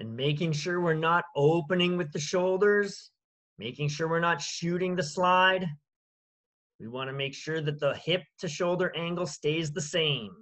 and making sure we're not opening with the shoulders, making sure we're not shooting the slide. We wanna make sure that the hip to shoulder angle stays the same.